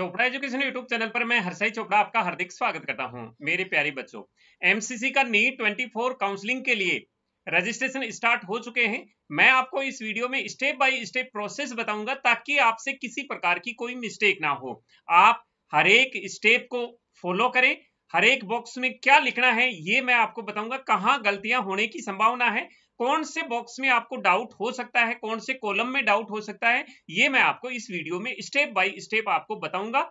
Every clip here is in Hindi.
चोपड़ा एजुकेशन यूट्यूब चैनल पर मैं हर्षई चोपड़ा आपका हार्दिक स्वागत करता हूं मेरे प्यारे बच्चों एमसीसी का नीट 24 काउंसलिंग के लिए रजिस्ट्रेशन स्टार्ट हो चुके हैं मैं आपको इस वीडियो में स्टेप बाय स्टेप प्रोसेस बताऊंगा ताकि आपसे किसी प्रकार की कोई मिस्टेक ना हो आप हर एक स्टेप को फॉलो करें हर एक बॉक्स में क्या लिखना है ये मैं आपको बताऊंगा कहाँ गलतियां होने की संभावना है कौन से बॉक्स में आपको डाउट हो सकता है कौन से कॉलम में डाउट हो सकता है ये मैं आपको इस वीडियो में स्टेप बाय स्टेप आपको बताऊंगा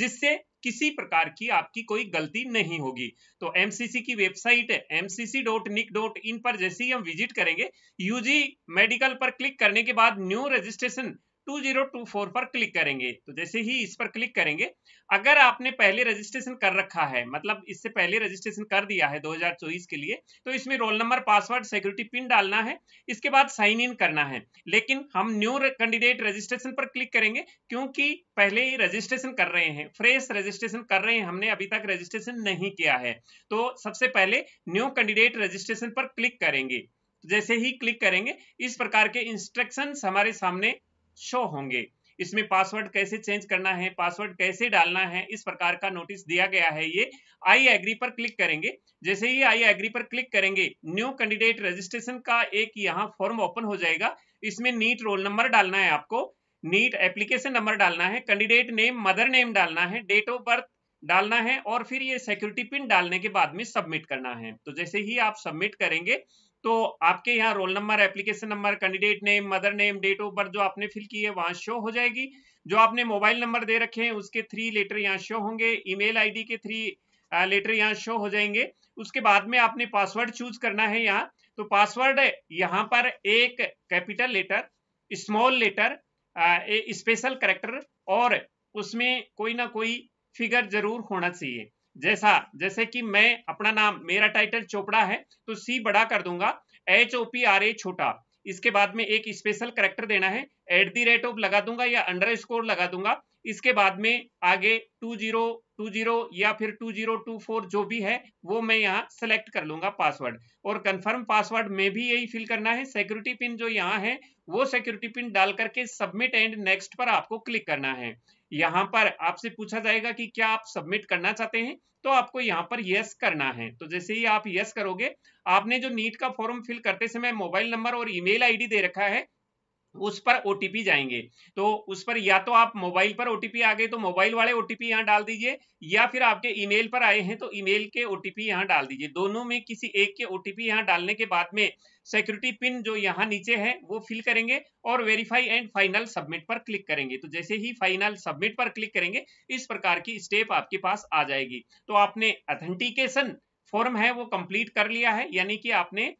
जिससे किसी प्रकार की आपकी कोई गलती नहीं होगी तो एमसीसी की वेबसाइट है MCC dot nic dot in पर जैसे ही हम विजिट करेंगे यूजी मेडिकल पर क्लिक करने के बाद न्यू रजिस्ट्रेशन 2024 पर क्लिक करेंगे तो जैसे ही इस पर क्लिक करेंगे अगर आपने पहले रजिस्ट्रेशन कर रखा है मतलब इससे पहले रजिस्ट्रेशन कर दिया है 2024 के लिए तो इसमें roll number password security pin डालना है इसके बाद साइन इन करना है लेकिन हम न्यू कैंडिडेट रजिस्ट्रेशन पर क्लिक करेंगे क्योंकि पहले ही रजिस्ट्रेशन कर रहे हैं फ्रेश रजिस्ट्रेशन कर रहे हैं हमने अभी तक रजिस्ट्रेशन नहीं किया है तो सबसे पहले न्यू कैंडिडेट रजिस्ट्रेशन पर क्लिक करेंगे तो जैसे ही क्लिक करेंगे इस प्रकार के इंस्ट्रक्शंस हमारे सामने शो होंगे इसमें पासवर्ड कैसे चेंज करना है पासवर्ड कैसे डालना है इस प्रकार का नोटिस दिया गया है ये आई एग्री पर क्लिक करेंगे जैसे ही आई एग्री पर क्लिक करेंगे न्यू कैंडिडेट रजिस्ट्रेशन का एक यहाँ फॉर्म ओपन हो जाएगा इसमें नीट रोल नंबर डालना है आपको नीट एप्लीकेशन नंबर डालना है कैंडिडेट नेम मदर नेम डालना है डेट ऑफ बर्थ डालना है और फिर ये सिक्योरिटी पिन डालने के बाद में सबमिट करना है तो जैसे ही आप सबमिट करेंगे तो आपके यहाँ roll number application number candidate name mother name date of birth जो आपने फिल की है वहां शो हो जाएगी जो आपने मोबाइल नंबर दे रखे हैं उसके थ्री लेटर यहाँ शो होंगे ईमेल आईडी के थ्री लेटर यहाँ शो हो जाएंगे उसके बाद में आपने पासवर्ड चूज करना है यहाँ तो पासवर्ड यहाँ पर एक capital letter small letter special character और उसमें कोई ना कोई फिगर जरूर होना चाहिए जैसा जैसे कि मैं अपना नाम मेरा टाइटल चोपड़ा है तो सी बड़ा कर दूंगा H O P R A छोटा इसके बाद में एक स्पेशल करेक्टर देना है एट दी रेट ऑफ लगा दूंगा या अंडर स्कोर लगा दूंगा इसके बाद में आगे टू जीरो टू जीरो या फिर टू जीरो टू फोर जो भी है वो मैं यहाँ सेलेक्ट कर लूंगा पासवर्ड और कंफर्म पासवर्ड में भी यही फिल करना है सिक्योरिटी पिन जो यहाँ है वो सिक्योरिटी पिन डाल करके सबमिट एंड नेक्स्ट पर आपको क्लिक करना है यहाँ पर आपसे पूछा जाएगा कि क्या आप सबमिट करना चाहते हैं तो आपको यहाँ पर यस करना है तो जैसे ही आप यस करोगे आपने जो नीट का फॉर्म फिल करते समय मोबाइल नंबर और ईमेल आईडी दे रखा है उस पर ओ जाएंगे तो उस पर या तो आप मोबाइल पर ओ आ गए तो मोबाइल वाले ओ यहाँ डाल दीजिए या फिर आपके ईमेल पर आए हैं तो ईमेल के ओ टीपी यहाँ डाल दीजिए दोनों में किसी एक के ओ टीपी यहाँ डालने के बाद में सिक्योरिटी पिन जो यहाँ नीचे है वो फिल करेंगे और वेरीफाई एंड फाइनल सबमिट पर क्लिक करेंगे तो जैसे ही फाइनल सबमिट पर क्लिक करेंगे इस प्रकार की स्टेप आपके पास आ जाएगी तो आपने अथेंटिकेशन फॉर्म है वो कंप्लीट कर लिया है यानी कि आपने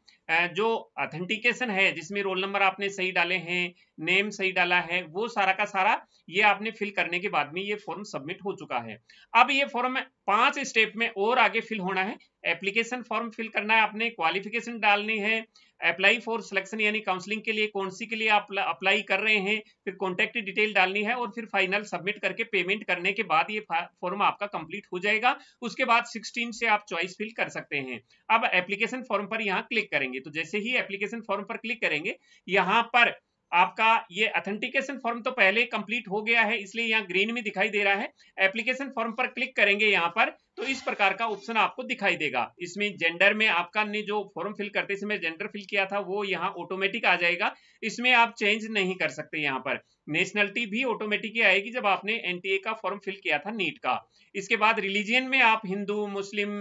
जो ऑथेंटिकेशन है जिसमें रोल नंबर आपने सही डाले हैं नेम सही डाला है वो सारा का सारा ये आपने फिल करने के बाद में ये फॉर्म सबमिट हो चुका है अब ये फॉर्म पांच स्टेप में और आगे फिल होना है एप्लीकेशन फॉर्म फिल करना है आपने क्वालिफिकेशन डालनी है अप्लाई फॉर सिलेक्शन यानी काउंसलिंग के लिए कौन सी के लिए आप अप्लाई कर रहे हैं फिर कॉन्टेक्ट डिटेल डालनी है और फिर फाइनल सबमिट करके पेमेंट करने के बाद ये फॉर्म आपका कंप्लीट हो जाएगा उसके बाद 16 से आप चॉइस फिल कर सकते हैं अब एप्लीकेशन फॉर्म पर यहाँ क्लिक करेंगे होंगी तो जैसे ही एप्लीकेशन फॉर्म पर क्लिक करेंगे यहाँ पर आपका ये अथेंटिकेशन फॉर्म तो पहले कंप्लीट हो गया है इसलिए यहाँ ग्रीन में दिखाई दे रहा है एप्लीकेशन फॉर्म पर क्लिक करेंगे यहाँ पर तो इस प्रकार का ऑप्शन आपको दिखाई देगा इसमें जेंडर में आपका ने जो फॉर्म फिल करते समय जेंडर फिल किया था वो यहाँ ऑटोमेटिक आ जाएगा इसमें आप चेंज नहीं कर सकते यहाँ पर नेशनलिटी भी ऑटोमेटिक ही आएगी जब आपने एन का फॉर्म फिल किया था नीट का इसके बाद रिलीजियन में आप हिंदू मुस्लिम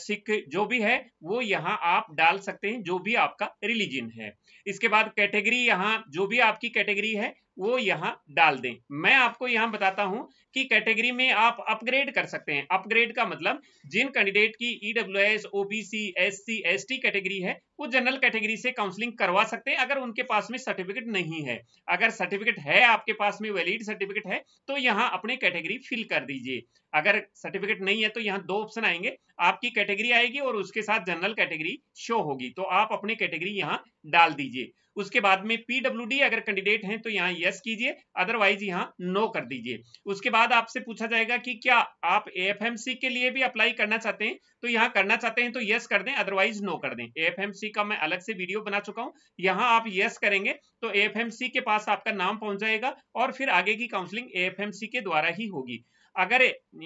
सिख जो भी है वो यहाँ आप डाल सकते हैं जो भी आपका रिलीजन है इसके बाद कैटेगरी यहाँ जो भी आपकी कैटेगरी है वो यहाँ डाल दें मैं आपको यहाँ बताता हूँ कि कैटेगरी में आप अपग्रेड कर सकते हैं अपग्रेड का मतलब जिन कैंडिडेट की E W S O B C S C S T category है वो जनरल कैटेगरी से काउंसलिंग करवा सकते हैं अगर उनके पास में सर्टिफिकेट नहीं है अगर सर्टिफिकेट है आपके पास में वैलिड सर्टिफिकेट है तो यहाँ अपने कैटेगरी फिल कर दीजिए अगर सर्टिफिकेट नहीं है तो यहाँ दो ऑप्शन आएंगे आपकी कैटेगरी आएगी और उसके साथ जनरल कैटेगरी शो होगी तो आप अपने कैटेगरी यहाँ डाल दीजिए उसके बाद में पीडब्ल्यू अगर कैंडिडेट हैं तो यहाँ यस कीजिए अदरवाइज यहाँ नो कर दीजिए उसके बाद आपसे पूछा जाएगा कि क्या आप एफ के लिए भी अप्लाई करना चाहते हैं तो यहाँ करना चाहते हैं तो यस कर दें अदरवाइज नो कर दें एफ का मैं अलग से वीडियो बना चुका हूँ यहाँ आप यस करेंगे तो एफ के पास आपका नाम पहुंच जाएगा और फिर आगे की काउंसलिंग एफ के द्वारा ही होगी अगर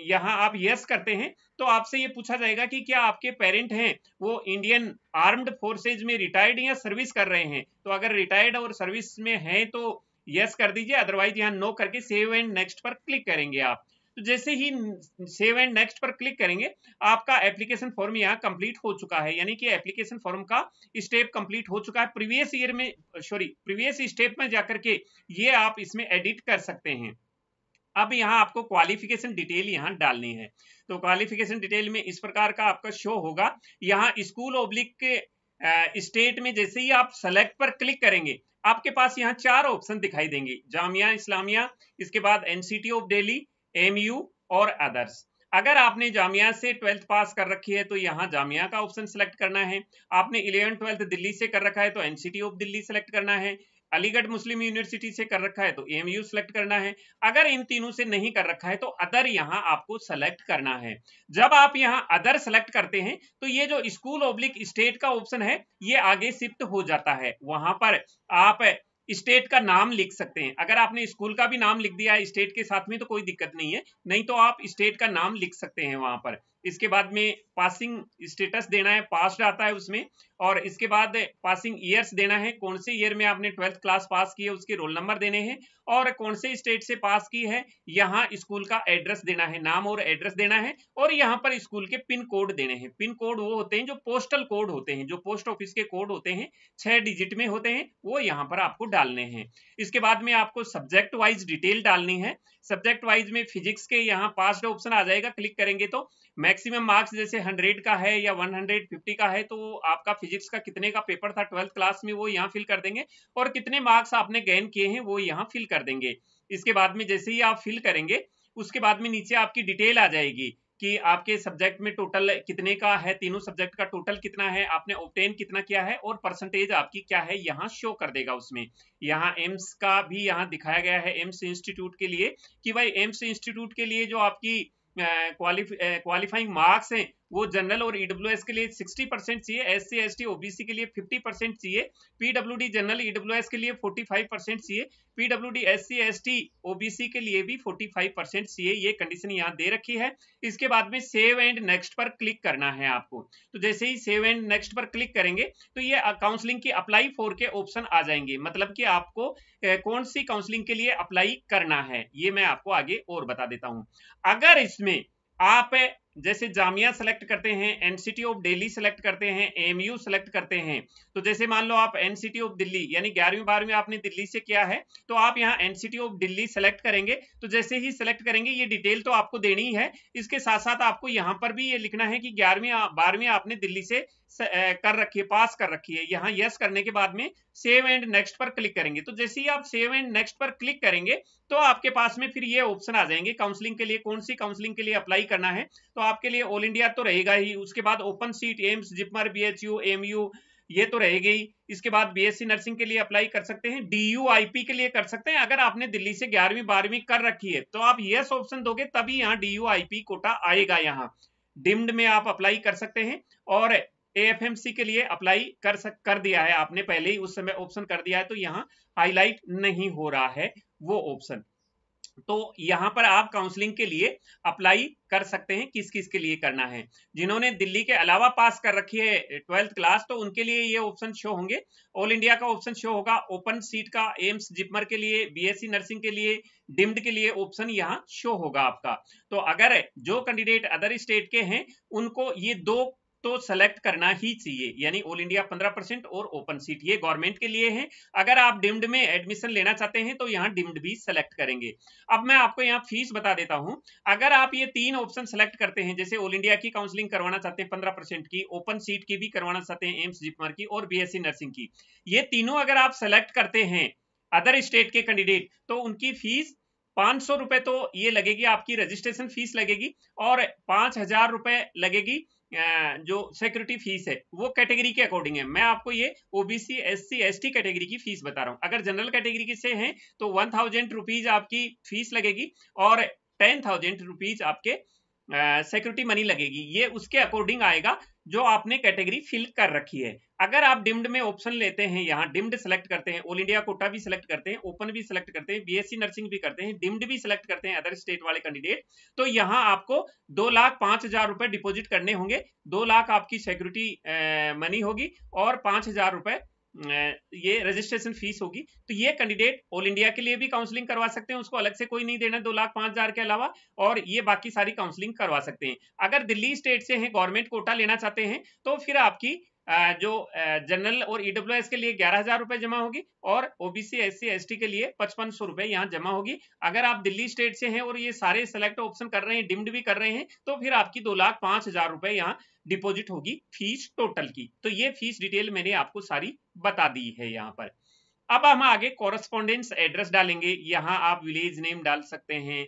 यहाँ आप यस करते हैं तो आपसे ये पूछा जाएगा कि क्या आपके पेरेंट हैं वो इंडियन आर्म्ड फोर्सेज में रिटायर्ड या सर्विस कर रहे हैं तो अगर रिटायर्ड और सर्विस में है तो यस कर दीजिए अदरवाइज यहाँ नो करके सेव एंड नेक्स्ट पर क्लिक करेंगे आप तो जैसे ही सेव एंड नेक्स्ट पर क्लिक करेंगे आपका एप्लीकेशन फॉर्म यहाँ कंप्लीट हो चुका है यानी कि एप्लीकेशन फॉर्म का स्टेप कंप्लीट हो चुका है प्रीवियस ईयर में सॉरी प्रीवियस स्टेप में जाकर के ये आप इसमें एडिट कर सकते हैं अब यहाँ आपको क्वालिफिकेशन डिटेल यहाँ डालनी है तो क्वालिफिकेशन डिटेल में इस प्रकार का आपका शो होगा यहाँ स्कूल ओब्लिक के स्टेट में जैसे ही आप सेलेक्ट पर क्लिक करेंगे आपके पास यहाँ चार ऑप्शन दिखाई देंगे जामिया इस्लामिया इसके बाद एनसीटी ऑफ डेली एम और अदर्स अगर आपने जामिया से ट्वेल्थ पास कर रखी है तो यहाँ जामिया का ऑप्शन सेलेक्ट करना है आपने इलेवन ट्वेल्थ दिल्ली से कर रखा है तो एनसीटी ऑफ दिल्ली सेलेक्ट करना है अलीगढ़ मुस्लिम यूनिवर्सिटी से कर रखा है तो एम यू सेलेक्ट करना है अगर इन तीनों से नहीं कर रखा है तो अदर यहाँ आपको सेलेक्ट करना है जब आप यहाँ अदर सेलेक्ट करते हैं तो ये जो स्कूल ओब्लिक स्टेट का ऑप्शन है ये आगे शिफ्ट हो जाता है वहां पर आप स्टेट का नाम लिख सकते हैं अगर आपने स्कूल का भी नाम लिख दिया है स्टेट के साथ में तो कोई दिक्कत नहीं है नहीं तो आप स्टेट का नाम लिख सकते हैं वहां पर इसके बाद में पासिंग स्टेटस देना है पास आता है उसमें और इसके बाद पासिंग ईयर्स देना है कौन से ईयर में आपने ट्वेल्थ क्लास पास की है उसके रोल नंबर देने हैं और कौन से स्टेट से पास की है यहाँ स्कूल का एड्रेस देना है नाम और एड्रेस देना है और यहाँ पर स्कूल के पिन कोड देने हैं पिन कोड वो होते हैं जो पोस्टल कोड होते हैं जो पोस्ट ऑफिस के कोड होते हैं छह डिजिट में होते हैं वो यहाँ पर आपको डालने हैं इसके बाद में आपको सब्जेक्ट वाइज डिटेल डालनी है सब्जेक्ट वाइज में फिजिक्स के यहाँ पास्ट ऑप्शन आ जाएगा क्लिक करेंगे तो मैं मैक्सिमम मार्क्स जैसे 100 का है या 150 का है तो आपका फिजिक्स का कितने का पेपर था ट्वेल्थ क्लास में वो यहाँ फिल कर देंगे और कितने मार्क्स आपने गेन किए हैं वो यहाँ फिल कर देंगे इसके बाद में जैसे ही आप फिल करेंगे उसके बाद में नीचे आपकी डिटेल आ जाएगी कि आपके सब्जेक्ट में टोटल कितने का है तीनों सब्जेक्ट का टोटल कितना है आपने ऑप्टेन कितना किया है और परसेंटेज आपकी क्या है यहाँ शो कर देगा उसमें यहाँ एम्स का भी यहाँ दिखाया गया है एम्स इंस्टीट्यूट के लिए कि भाई एम्स इंस्टीट्यूट के लिए जो आपकी क्वालिफाइंग मार्क्स हैं वो जनरल और ईडब्ल्यू e के लिए सिक्सटी परसेंट चाहिए S C S T OBC के लिए फिफ्टी परसेंट चाहिए पीडब्ल्यू डी जनरल ईडब्ल्यू के लिए फोर्टी फाइव परसेंट चाहिए PW D S C S T OBC के लिए भी फोर्टी फाइव परसेंट चाहिए ये कंडीशन यहाँ दे रखी है इसके बाद में सेव एंड नेक्स्ट पर क्लिक करना है आपको तो जैसे ही सेव एंड नेक्स्ट पर क्लिक करेंगे तो ये काउंसलिंग की अप्लाई फोर के ऑप्शन आ जाएंगे मतलब कि आपको कौन सी काउंसलिंग के लिए अप्लाई करना है ये मैं आपको आगे और बता देता हूँ अगर इसमें आप जैसे जामिया सेलेक्ट करते हैं एनसीटी ऑफ दिल्ली सेलेक्ट करते हैं यू सेलेक्ट करते हैं तो जैसे मान लो आप एनसीटी ऑफ दिल्ली यानी ग्यारहवीं बारहवीं आपने दिल्ली से किया है तो आप यहाँ एनसीटी ऑफ दिल्ली सेलेक्ट करेंगे तो जैसे ही सेलेक्ट करेंगे ये डिटेल तो आपको देनी है इसके साथ साथ आपको यहाँ पर भी ये लिखना है कि ग्यारहवीं बारहवीं आपने दिल्ली से कर रखी है पास कर रखी है यहाँ यस करने के बाद में सेव एंड नेक्स्ट पर क्लिक करेंगे तो जैसे ही आप सेव एंड नेक्स्ट पर क्लिक करेंगे तो आपके पास में फिर ये ऑप्शन आ जाएंगे काउंसलिंग के लिए कौन सी काउंसलिंग के लिए अप्लाई करना है तो आपके लिए ऑल इंडिया तो रहेगा ही उसके बाद open seat AIIMS JIPMER B H U ये तो रहेगी ही इसके बाद बीएससी नर्सिंग के लिए अप्लाई कर सकते हैं डीयूआईपी के लिए कर सकते हैं अगर आपने दिल्ली से ग्यारहवीं बारहवीं कर रखी है तो आप यस ऑप्शन दोगे तभी यहाँ डीयूआईपी कोटा आएगा यहाँ डिम्ड में आप अप्लाई कर सकते हैं और एएफएमसी के लिए अप्लाई कर सक कर दिया है आपने पहले ही उस समय ऑप्शन कर दिया है तो यहाँ हाईलाइट नहीं हो रहा है वो ऑप्शन तो यहाँ पर आप काउंसलिंग के लिए अप्लाई कर सकते हैं किस किस के लिए करना है जिन्होंने दिल्ली के अलावा पास कर रखी है ट्वेल्थ क्लास तो उनके लिए ये ऑप्शन शो होंगे ऑल इंडिया का ऑप्शन शो होगा ओपन सीट का एम्स जिपमर के लिए बीएससी नर्सिंग के लिए डिम्ड के लिए ऑप्शन यहाँ शो होगा आपका तो अगर जो कैंडिडेट अदर स्टेट के हैं उनको ये दो तो सेलेक्ट करना ही चाहिए यानी ऑल इंडिया 15 परसेंट और ओपन सीट ये गवर्नमेंट के लिए है अगर आप डिम्ड में एडमिशन लेना चाहते हैं तो यहाँ डिम्ड भी सेलेक्ट करेंगे अब मैं आपको यहाँ फीस बता देता हूँ अगर आप ये तीन ऑप्शन सेलेक्ट करते हैं जैसे ऑल इंडिया की काउंसलिंग करवाना चाहते हैं पंद्रह की ओपन सीट की भी करवाना चाहते हैं एम्स जिपमर की और बी नर्सिंग की ये तीनों अगर आप सेलेक्ट करते हैं अदर स्टेट के कैंडिडेट तो उनकी फीस पांच रुपए तो ये लगेगी आपकी रजिस्ट्रेशन फीस लगेगी और पांच हजार रुपए लगेगी जो सिक्योरिटी फीस है वो कैटेगरी के अकॉर्डिंग है मैं आपको ये ओबीसी एससी एसटी कैटेगरी की फीस बता रहा हूँ अगर जनरल कैटेगरी की से है तो वन थाउजेंड रुपीज आपकी फीस लगेगी और टेन थाउजेंड रुपीज आपके सिक्योरिटी मनी लगेगी ये उसके अकॉर्डिंग आएगा जो आपने कैटेगरी फिल कर रखी है अगर आप डिम्ड में ऑप्शन लेते हैं यहाँ डिम्ड सेलेक्ट करते हैं ऑल इंडिया कोटा भी सिलेक्ट करते हैं ओपन भी सिलेक्ट करते हैं बीएससी नर्सिंग भी करते हैं डिम्ड भी सिलेक्ट करते हैं अदर स्टेट वाले कैंडिडेट तो यहाँ आपको दो लाख पांच हजार रुपए डिपोजिट करने होंगे दो लाख आपकी सिक्योरिटी मनी eh, होगी और पांच हजार रुपए ये रजिस्ट्रेशन फीस होगी तो ये कैंडिडेट ऑल इंडिया के लिए भी काउंसलिंग करवा सकते हैं उसको अलग से कोई नहीं देना दो लाख पांच हज़ार के अलावा और ये बाकी सारी काउंसलिंग करवा सकते हैं अगर दिल्ली स्टेट से हैं गवर्नमेंट कोटा लेना चाहते हैं तो फिर आपकी जो जनरल और ईडब्ल्यू e के लिए ग्यारह हजार रुपए जमा होगी और ओबीसी एस सी के लिए पचपन सौ रुपए यहाँ जमा होगी अगर आप दिल्ली स्टेट से हैं और ये सारे सेलेक्ट ऑप्शन कर रहे हैं डिम्ड भी कर रहे हैं तो फिर आपकी दो लाख पांच हजार रुपए यहाँ डिपोजिट होगी फीस टोटल की तो ये फीस डिटेल मैंने आपको सारी बता दी है यहाँ पर अब हम आगे कॉरेस्पॉन्डेंट एड्रेस डालेंगे यहाँ आप विलेज नेम डाल सकते हैं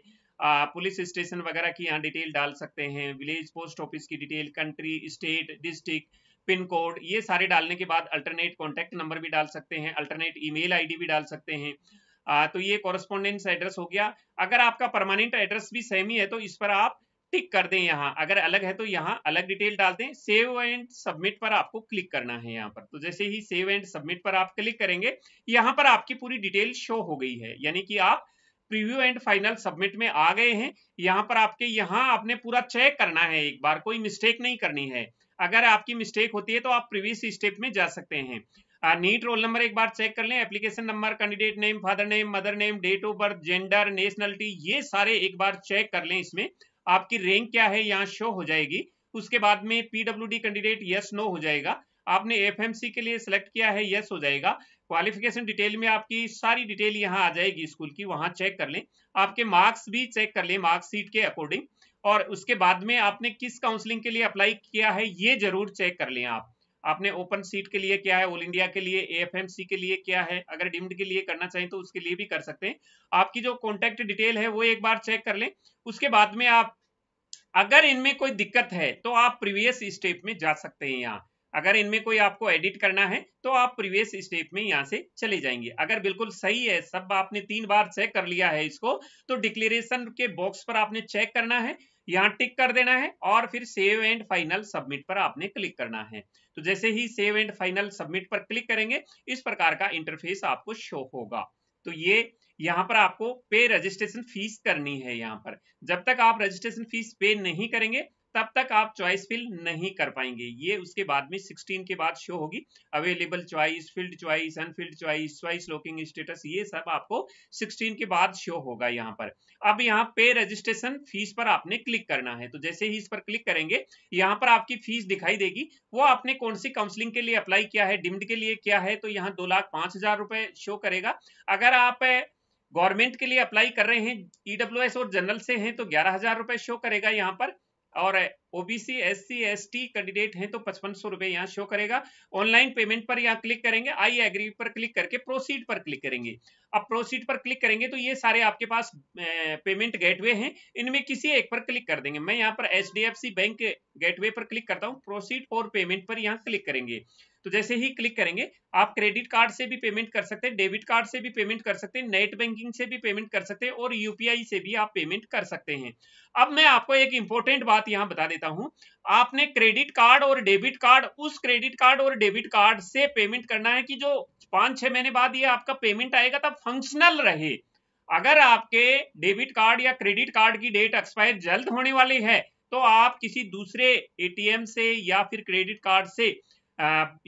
पुलिस स्टेशन वगैरह की यहाँ डिटेल डाल सकते हैं विलेज पोस्ट ऑफिस की detail country state district pin code ये सारे डालने के बाद अल्टरनेट कॉन्टेक्ट नंबर भी डाल सकते हैं अल्टरनेट ईमेल आईडी भी डाल सकते हैं आ, तो ये कॉरेस्पॉन्डेंस एड्रेस हो गया अगर आपका परमानेंट एड्रेस भी सेम ही है तो इस पर आप टिक कर दें यहाँ अगर अलग है तो यहाँ अलग डिटेल डाल दें सेव एंड सबमिट पर आपको क्लिक करना है यहाँ पर तो जैसे ही सेव एंड सबमिट पर आप क्लिक करेंगे यहाँ पर आपकी पूरी डिटेल शो हो गई है यानी कि आप प्रीव्यू एंड फाइनल सबमिट में आ गए हैं यहाँ पर आपके यहाँ आपने पूरा चेक करना है एक बार कोई मिस्टेक नहीं करनी है अगर आपकी मिस्टेक होती है तो आप प्रीवियस स्टेप में जा सकते हैं नीट रोल नंबर एक बार चेक कर लें application number candidate name father name mother name date of birth gender nationality ये सारे एक बार चेक कर लें इसमें आपकी रैंक क्या है यहाँ शो हो जाएगी उसके बाद में पीडब्ल्यू कैंडिडेट यस नो हो जाएगा आपने एफ के लिए सिलेक्ट किया है यस हो जाएगा क्वालिफिकेशन डिटेल में आपकी सारी डिटेल यहाँ आ जाएगी स्कूल की वहां चेक कर लें आपके मार्क्स भी चेक कर लें मार्क्सिट के अकॉर्डिंग और उसके बाद में आपने किस काउंसलिंग के लिए अप्लाई किया है ये जरूर चेक कर लें आप आपने ओपन सीट के लिए क्या है ऑल इंडिया के लिए ए के लिए क्या है अगर डिम्ड के लिए करना चाहें तो उसके लिए भी कर सकते हैं आपकी जो कॉन्टेक्ट डिटेल है वो एक बार चेक कर लें उसके बाद में आप अगर इनमें कोई दिक्कत है तो आप प्रीवियस स्टेप में जा सकते हैं यहाँ अगर इनमें कोई आपको एडिट करना है तो आप प्रीवियस स्टेप में यहाँ से चले जाएंगे अगर बिल्कुल सही है सब आपने तीन बार चेक कर लिया है इसको तो डिक्लेरेशन के बॉक्स पर आपने चेक करना है यहाँ टिक कर देना है और फिर सेव एंड फाइनल सबमिट पर आपने क्लिक करना है तो जैसे ही सेव एंड फाइनल सबमिट पर क्लिक करेंगे इस प्रकार का इंटरफेस आपको शो होगा तो ये यहाँ पर आपको पे रजिस्ट्रेशन फीस करनी है यहाँ पर जब तक आप रजिस्ट्रेशन फीस पे नहीं करेंगे तब तक आप चॉइस फिल नहीं कर पाएंगे ये उसके बाद में 16 के बाद शो होगी available choice filled choice unfilled choice choice locking status ये सब आपको 16 के बाद शो होगा यहाँ पर अब यहाँ पे रजिस्ट्रेशन फीस पर आपने क्लिक करना है तो जैसे ही इस पर क्लिक करेंगे यहाँ पर आपकी फीस दिखाई देगी वो आपने कौन सी काउंसिलिंग के लिए अप्लाई किया है डिम्ड के लिए किया है तो यहाँ दो लाख पांच हजार रुपए शो करेगा अगर आप गवर्नमेंट के लिए अप्लाई कर रहे हैं ईडब्ल्यू e और जनरल से हैं तो ग्यारह हजार रुपए शो करेगा यहाँ पर Ahora, OBC SC ST candidate हैं तो पचपन सौ रुपए यहाँ शो करेगा ऑनलाइन पेमेंट पर यहाँ क्लिक करेंगे आई एग्री पर क्लिक करके प्रोसीड पर क्लिक करेंगे अब प्रोसीड पर क्लिक करेंगे तो ये सारे आपके पास पेमेंट गेटवे हैं इनमें किसी एक पर क्लिक कर देंगे मैं यहाँ पर एच बैंक गेटवे पर क्लिक करता हूँ प्रोसीड और पेमेंट पर यहाँ क्लिक करेंगे तो जैसे ही क्लिक करेंगे आप क्रेडिट कार्ड से भी पेमेंट कर सकते हैं डेबिट कार्ड से भी पेमेंट कर सकते हैं नेट बैंकिंग से भी पेमेंट कर सकते हैं और यूपीआई से भी आप पेमेंट कर सकते हैं अब मैं आपको एक इंपॉर्टेंट बात यहाँ बता देता देता हूं आपने क्रेडिट कार्ड और डेबिट कार्ड उस क्रेडिट कार्ड और डेबिट कार्ड से पेमेंट करना है कि जो पांच छह महीने बाद ये आपका पेमेंट आएगा तब फंक्शनल रहे अगर आपके डेबिट कार्ड या क्रेडिट कार्ड की डेट एक्सपायर जल्द होने वाली है तो आप किसी दूसरे एटीएम से या फिर क्रेडिट कार्ड से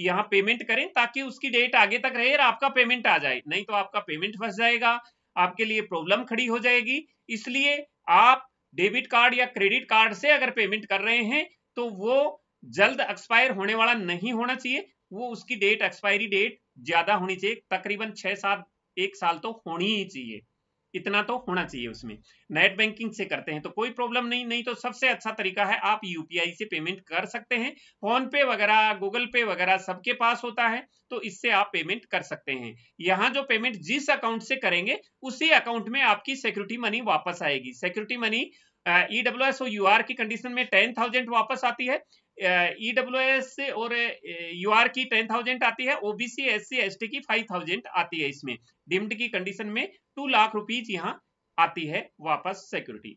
यहाँ पेमेंट करें ताकि उसकी डेट आगे तक रहे और आपका पेमेंट आ जाए नहीं तो आपका पेमेंट फंस जाएगा आपके लिए प्रॉब्लम खड़ी हो जाएगी इसलिए आप डेबिट कार्ड या क्रेडिट कार्ड से अगर पेमेंट कर रहे हैं तो वो जल्द एक्सपायर होने वाला नहीं होना चाहिए वो उसकी डेट एक्सपायरी डेट ज्यादा होनी चाहिए तकरीबन छह सात एक साल तो होनी ही चाहिए इतना तो होना चाहिए उसमें नेट बैंकिंग से करते हैं तो कोई प्रॉब्लम नहीं नहीं तो सबसे अच्छा तरीका है आप यूपीआई से पेमेंट कर सकते हैं फोन पे वगैरह गूगल पे वगैरह सबके पास होता है तो इससे आप पेमेंट कर सकते हैं यहाँ जो पेमेंट जिस अकाउंट से करेंगे उसी अकाउंट में आपकी सिक्योरिटी मनी वापस आएगी security money EW S or U R की कंडीशन में टेन थाउजेंड वापस आती है ईडब्ल्यू e एस और यू आर की टेन थाउजेंड आती है OBC S C S T की फाइव थाउजेंड आती है इसमें डिम्ड की कंडीशन में टू लाख रुपीज यहाँ आती है वापस सिक्योरिटी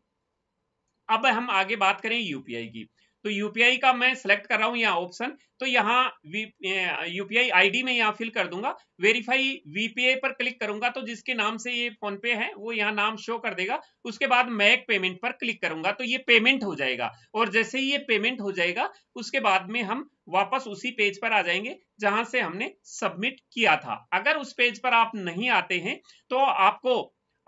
अब हम आगे बात करें यूपीआई की तो यूपीआई का मैं सिलेक्ट कर रहा हूँ यहाँ ऑप्शन तो यहाँ यूपीआई आईडी में यहाँ फिल कर दूंगा वेरीफाई वीपीआई पर क्लिक करूंगा तो जिसके नाम से ये फोन पे है वो यहाँ नाम शो कर देगा उसके बाद मैक पेमेंट पर क्लिक करूंगा तो ये पेमेंट हो जाएगा और जैसे ही ये पेमेंट हो जाएगा उसके बाद में हम वापस उसी पेज पर आ जाएंगे जहां से हमने सबमिट किया था अगर उस पेज पर आप नहीं आते हैं तो आपको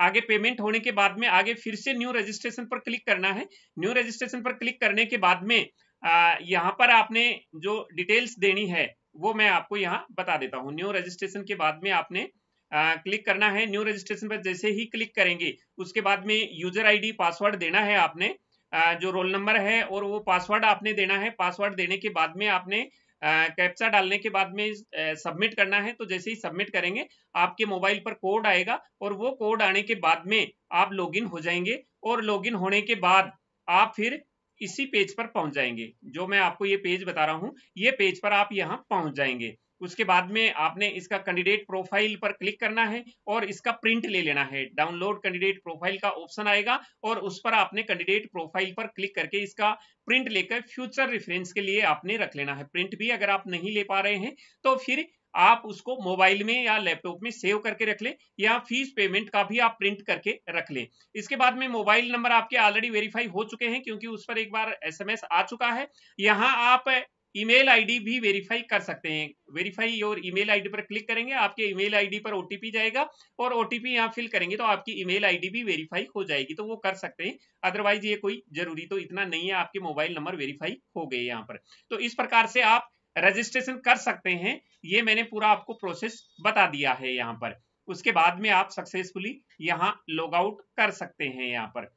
आगे पेमेंट होने के बाद में आगे फिर से न्यू रजिस्ट्रेशन पर क्लिक करना है न्यू रजिस्ट्रेशन पर क्लिक करने के बाद में यहाँ पर आपने जो डिटेल्स देनी है वो मैं आपको यहाँ बता देता हूँ न्यू रजिस्ट्रेशन के बाद में आपने आ, क्लिक करना है न्यू रजिस्ट्रेशन पर जैसे ही क्लिक करेंगे उसके बाद में यूजर आईडी पासवर्ड देना है आपने आ, जो रोल नंबर है और वो पासवर्ड आपने देना है पासवर्ड देने के बाद में आपने कैप्चा डालने के बाद में सबमिट करना है तो जैसे ही सबमिट करेंगे आपके मोबाइल पर कोड आएगा और वो कोड आने के बाद में आप लॉगिन हो जाएंगे और लॉगिन होने के बाद आप फिर इसी पेज पर पहुंच जाएंगे जो मैं आपको ये पेज बता रहा हूँ ये पेज पर आप यहाँ पहुंच जाएंगे उसके बाद में आपने इसका कैंडिडेट प्रोफाइल पर क्लिक करना है और इसका प्रिंट ले लेना है डाउनलोड कैंडिडेट प्रोफाइल का ऑप्शन आएगा और उस पर आपने कैंडिडेट प्रोफाइल पर क्लिक करके इसका प्रिंट लेकर फ्यूचर रेफरेंस के लिए आपने रख लेना है प्रिंट भी अगर आप नहीं ले पा रहे हैं तो फिर आप उसको मोबाइल में या लैपटॉप में सेव करके रख लें या फीस पेमेंट का भी आप प्रिंट करके रख लें इसके बाद में मोबाइल नंबर आपके ऑलरेडी वेरीफाई हो चुके हैं क्योंकि उस पर एक बार एसएमएस आ चुका है यहाँ आप ईमेल आईडी भी वेरीफाई कर सकते हैं वेरीफाई योर ईमेल आईडी पर क्लिक करेंगे आपके ईमेल आईडी पर ओटीपी जाएगा और ओटीपी यहाँ फिल करेंगे तो आपकी ईमेल आईडी भी वेरीफाई हो जाएगी तो वो कर सकते हैं अदरवाइज ये कोई जरूरी तो इतना नहीं है आपके मोबाइल नंबर वेरीफाई हो गए यहाँ पर तो इस प्रकार से आप रजिस्ट्रेशन कर सकते हैं ये मैंने पूरा आपको प्रोसेस बता दिया है यहाँ पर उसके बाद में आप सक्सेसफुली यहाँ लॉग आउट कर सकते हैं यहाँ पर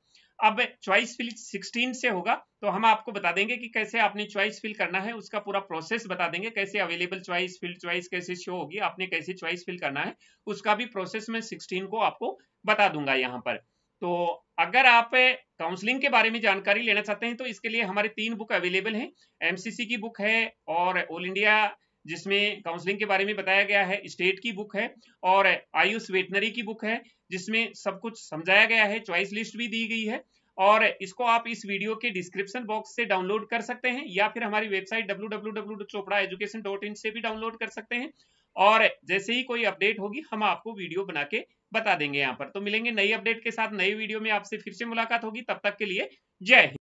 अब चॉइस फिल 16 से होगा तो हम आपको बता देंगे कि कैसे आपने चॉइस फिल करना है उसका पूरा प्रोसेस बता देंगे कैसे अवेलेबल चॉइस फिल चॉइस कैसे शो होगी आपने कैसे चॉइस फिल करना है उसका भी प्रोसेस मैं 16 को आपको बता दूंगा यहाँ पर तो अगर आप काउंसलिंग के बारे में जानकारी लेना चाहते हैं तो इसके लिए हमारे तीन बुक अवेलेबल हैं एमसीसी की बुक है और ऑल इंडिया जिसमें काउंसलिंग के बारे में बताया गया है स्टेट की बुक है और आयुष वेटनरी की बुक है जिसमें सब कुछ समझाया गया है चॉइस लिस्ट भी दी गई है और इसको आप इस वीडियो के डिस्क्रिप्शन बॉक्स से डाउनलोड कर सकते हैं या फिर हमारी वेबसाइट डब्ल्यू से भी डाउनलोड कर सकते हैं और जैसे ही कोई अपडेट होगी हम आपको वीडियो बना के बता देंगे यहाँ पर तो मिलेंगे नई अपडेट के साथ नई वीडियो में आपसे फिर से मुलाकात होगी तब तक के लिए जय हिंद